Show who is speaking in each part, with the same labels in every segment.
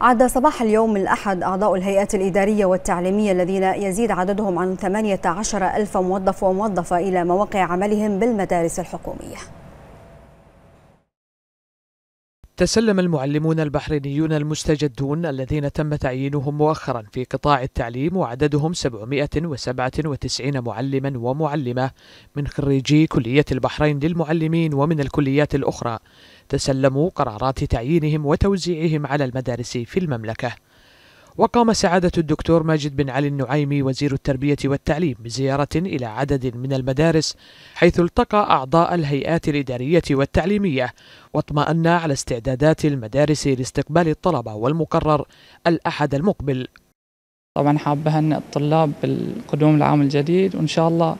Speaker 1: عاد صباح اليوم الأحد أعضاء الهيئات الإدارية والتعليمية الذين يزيد عددهم
Speaker 2: عن 18 ألف موظف وموظفة إلى مواقع عملهم بالمدارس الحكومية
Speaker 1: تسلم المعلمون البحرينيون المستجدون الذين تم تعيينهم مؤخرا في قطاع التعليم وعددهم 797 معلما ومعلمة من خريجي كلية البحرين للمعلمين ومن الكليات الأخرى تسلموا قرارات تعيينهم وتوزيعهم على المدارس في المملكة وقام سعادة الدكتور ماجد بن علي النعيمي وزير التربية والتعليم بزيارة إلى عدد من المدارس حيث التقى أعضاء الهيئات الإدارية والتعليمية واطمأن على استعدادات المدارس لاستقبال الطلبة والمقرر الأحد المقبل طبعا حابة أن الطلاب بالقدوم العام الجديد وإن شاء الله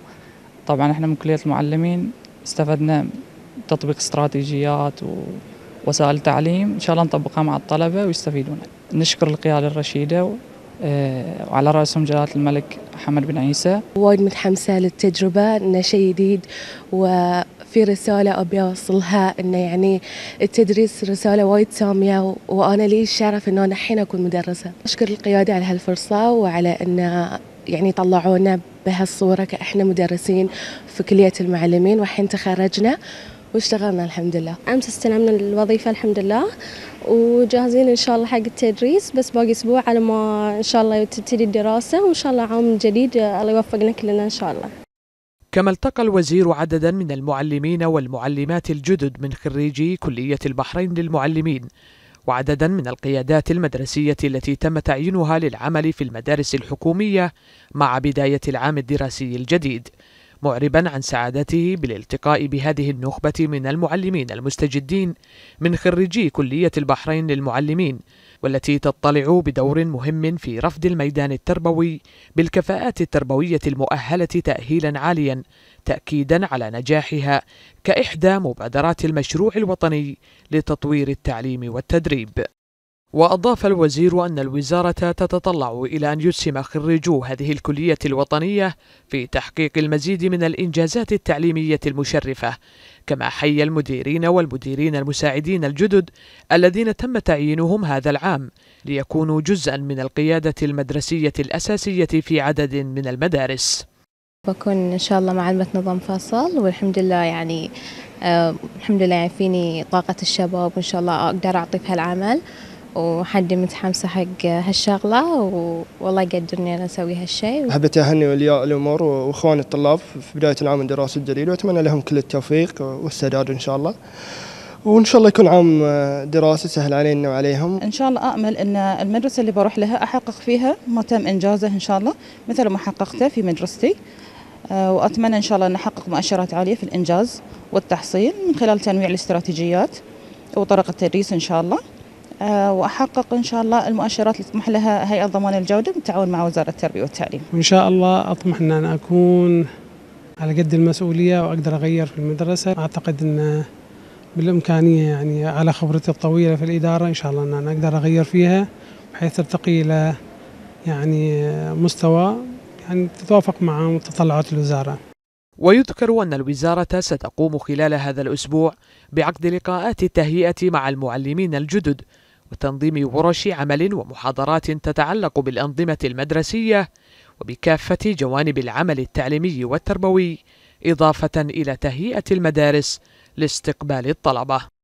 Speaker 1: طبعا احنا من كلية المعلمين استفدنا تطبيق استراتيجيات ووسائل تعليم إن شاء الله نطبقها مع الطلبة ويستفيدون نشكر القيادة الرشيدة وعلى آه، رأسهم جلالة الملك محمد بن عيسى
Speaker 2: وايد متحمسة للتجربة إنه شيء جديد وفي رسالة أبي أوصلها إنه يعني التدريس رسالة وايد سامية وأنا لي الشرف إنه أنا الحين أكون مدرسة أشكر القيادة على هالفرصة وعلى إنه يعني طلعونا بهالصورة كإحنا مدرسين في كلية المعلمين وحين تخرجنا واشتغلنا الحمد لله امس استلمنا الوظيفه الحمد لله وجاهزين ان شاء الله حق التدريس بس باقي اسبوع على ما ان شاء الله تبتدي الدراسه وان شاء الله عام جديد الله يوفقنا كلنا ان شاء الله
Speaker 1: كما التقى الوزير عددا من المعلمين والمعلمات الجدد من خريجي كليه البحرين للمعلمين وعددا من القيادات المدرسية التي تم تعيينها للعمل في المدارس الحكومية مع بداية العام الدراسي الجديد معربا عن سعادته بالالتقاء بهذه النخبة من المعلمين المستجدين من خريجي كلية البحرين للمعلمين والتي تطلع بدور مهم في رفض الميدان التربوي بالكفاءات التربوية المؤهلة تأهيلا عاليا تأكيدا على نجاحها كإحدى مبادرات المشروع الوطني لتطوير التعليم والتدريب وأضاف الوزير أن الوزارة تتطلع إلى أن يسهم خريجو هذه الكلية الوطنية في تحقيق المزيد من الإنجازات التعليمية المشرفة، كما حي المديرين والمديرين المساعدين الجدد الذين تم تعيينهم هذا العام ليكونوا جزءا من القيادة المدرسية الأساسية في عدد من المدارس.
Speaker 2: بكون إن شاء الله معلمة نظام فاصل والحمد لله يعني آه الحمد لله يعني فيني طاقة الشباب وإن شاء الله أقدر أعطي في هالعمل. وحدي متحمسة حق هالشغلة والله يقدرني أنا أسوي هالشيء أحب أهني ولياء الأمور وإخواني الطلاب في بداية العام الدراسي الجديد وأتمنى لهم كل التوفيق والسداد إن شاء الله وان شاء الله يكون عام دراسي سهل علينا وعليهم ان شاء الله امل ان المدرسه اللي بروح لها احقق فيها ما تم انجازه ان شاء الله مثل ما حققته في مدرستي آه، واتمنى ان شاء الله ان احقق مؤشرات عاليه في الانجاز والتحصيل من خلال تنويع الاستراتيجيات وطرق التدريس ان شاء الله آه، واحقق ان شاء الله المؤشرات اللي تطمح لها هيئه ضمان الجوده بالتعاون مع وزاره التربيه والتعليم.
Speaker 1: وان شاء الله اطمح ان انا اكون على قد المسؤوليه واقدر اغير في المدرسه، اعتقد ان بالامكانيه يعني على خبرتي الطويله في الاداره ان شاء الله ان انا اقدر اغير فيها بحيث ترتقي الى يعني مستوى يعني تتوافق مع متطلعات الوزاره. ويذكر أن الوزارة ستقوم خلال هذا الأسبوع بعقد لقاءات التهيئة مع المعلمين الجدد وتنظيم ورش عمل ومحاضرات تتعلق بالأنظمة المدرسية وبكافة جوانب العمل التعليمي والتربوي إضافة إلى تهيئة المدارس لاستقبال الطلبة